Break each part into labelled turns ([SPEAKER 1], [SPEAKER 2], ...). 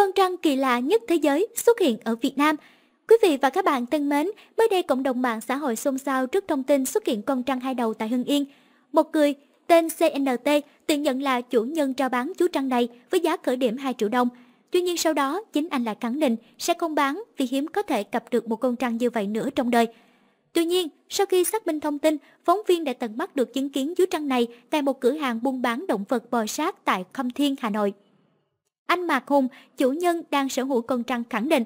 [SPEAKER 1] con trăng kỳ lạ nhất thế giới xuất hiện ở Việt Nam. Quý vị và các bạn thân mến, mới đây cộng đồng mạng xã hội xôn xao trước thông tin xuất hiện con trăng hai đầu tại Hưng Yên. Một người tên CNT tự nhận là chủ nhân trao bán chú trăng này với giá khởi điểm 2 triệu đồng. Tuy nhiên sau đó, chính anh lại khẳng định sẽ không bán vì hiếm có thể cặp được một con trăng như vậy nữa trong đời. Tuy nhiên, sau khi xác minh thông tin, phóng viên đã tận mắt được chứng kiến chú trăng này tại một cửa hàng buôn bán động vật bò sát tại Khâm Thiên, Hà Nội. Anh Mạc Hùng, chủ nhân đang sở hữu con trăng khẳng định,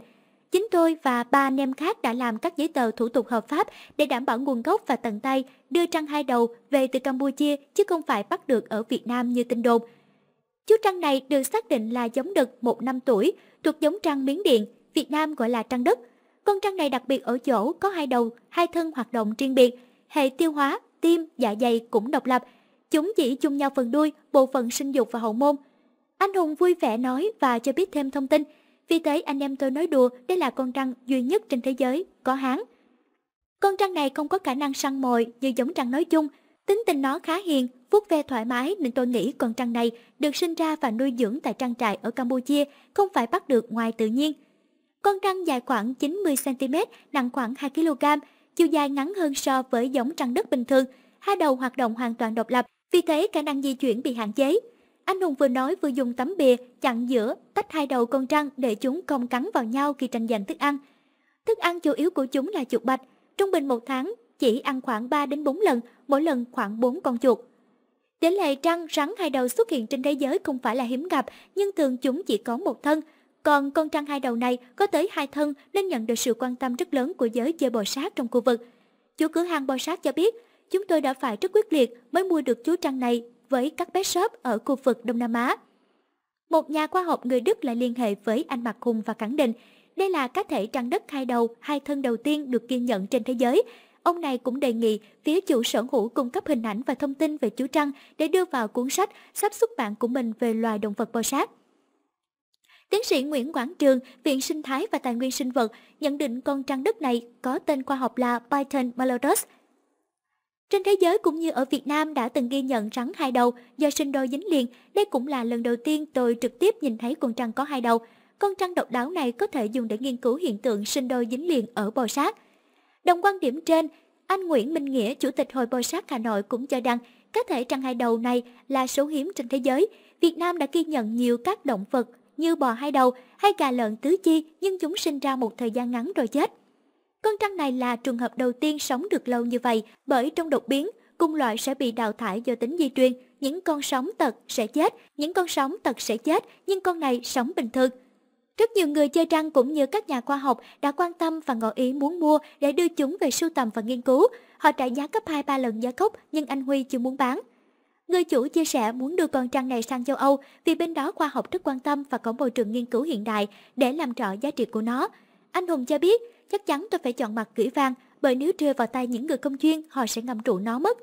[SPEAKER 1] Chính tôi và ba anh em khác đã làm các giấy tờ thủ tục hợp pháp để đảm bảo nguồn gốc và tận tay đưa trăng hai đầu về từ Campuchia chứ không phải bắt được ở Việt Nam như tin đồn. Chú trăng này được xác định là giống đực một năm tuổi, thuộc giống trăng miếng điện, Việt Nam gọi là trăng đất. Con trăng này đặc biệt ở chỗ có hai đầu, hai thân hoạt động riêng biệt, hệ tiêu hóa, tim, dạ dày cũng độc lập. Chúng chỉ chung nhau phần đuôi, bộ phận sinh dục và hậu môn – anh Hùng vui vẻ nói và cho biết thêm thông tin. Vì thế anh em tôi nói đùa đây là con trăng duy nhất trên thế giới có hán. Con trăng này không có khả năng săn mồi như giống trăng nói chung. Tính tình nó khá hiền, vuốt ve thoải mái nên tôi nghĩ con trăng này được sinh ra và nuôi dưỡng tại trang trại ở Campuchia, không phải bắt được ngoài tự nhiên. Con trăng dài khoảng 90cm, nặng khoảng 2kg, chiều dài ngắn hơn so với giống trăng đất bình thường, hai đầu hoạt động hoàn toàn độc lập, vì thế khả năng di chuyển bị hạn chế. Anh Hùng vừa nói vừa dùng tấm bìa chặn giữa, tách hai đầu con trăng để chúng không cắn vào nhau khi tranh giành thức ăn. Thức ăn chủ yếu của chúng là chuột bạch, trung bình một tháng chỉ ăn khoảng 3 đến 4 lần, mỗi lần khoảng 4 con chuột. Tỷ lệ trăng rắn hai đầu xuất hiện trên thế giới không phải là hiếm gặp, nhưng thường chúng chỉ có một thân. Còn con trăng hai đầu này có tới hai thân nên nhận được sự quan tâm rất lớn của giới chơi bò sát trong khu vực. Chủ cửa hàng bò sát cho biết, chúng tôi đã phải rất quyết liệt mới mua được chú trăng này với các bé shop ở khu vực Đông Nam Á. Một nhà khoa học người Đức lại liên hệ với anh Mạc Hùng và khẳng định đây là cá thể trăng đất hai đầu, hai thân đầu tiên được ghi nhận trên thế giới. Ông này cũng đề nghị phía chủ sở hữu cung cấp hình ảnh và thông tin về chú trăng để đưa vào cuốn sách sắp xuất bản của mình về loài động vật bò sát. Tiến sĩ Nguyễn Quảng Trường, Viện Sinh thái và Tài nguyên Sinh vật nhận định con trăng đất này có tên khoa học là Python malodus trên thế giới cũng như ở Việt Nam đã từng ghi nhận rắn hai đầu do sinh đôi dính liền. Đây cũng là lần đầu tiên tôi trực tiếp nhìn thấy con trăng có hai đầu. Con trăng độc đáo này có thể dùng để nghiên cứu hiện tượng sinh đôi dính liền ở bò sát. Đồng quan điểm trên, anh Nguyễn Minh Nghĩa, Chủ tịch Hội Bò sát Hà Nội cũng cho rằng cá thể trăng hai đầu này là số hiếm trên thế giới. Việt Nam đã ghi nhận nhiều các động vật như bò hai đầu hay gà lợn tứ chi nhưng chúng sinh ra một thời gian ngắn rồi chết. Con trăng này là trường hợp đầu tiên sống được lâu như vậy bởi trong đột biến, cung loại sẽ bị đào thải do tính di truyền, những con sống tật sẽ chết, những con sống tật sẽ chết, nhưng con này sống bình thường. Rất nhiều người chơi trăng cũng như các nhà khoa học đã quan tâm và ngỏ ý muốn mua để đưa chúng về sưu tầm và nghiên cứu. Họ trả giá gấp 2-3 lần giá gốc nhưng anh Huy chưa muốn bán. Người chủ chia sẻ muốn đưa con trăng này sang châu Âu vì bên đó khoa học rất quan tâm và có môi trường nghiên cứu hiện đại để làm rõ giá trị của nó. Anh Hùng cho biết chắc chắn tôi phải chọn mặt gửi vàng, bởi nếu rơi vào tay những người không chuyên, họ sẽ ngậm trụ nó mất.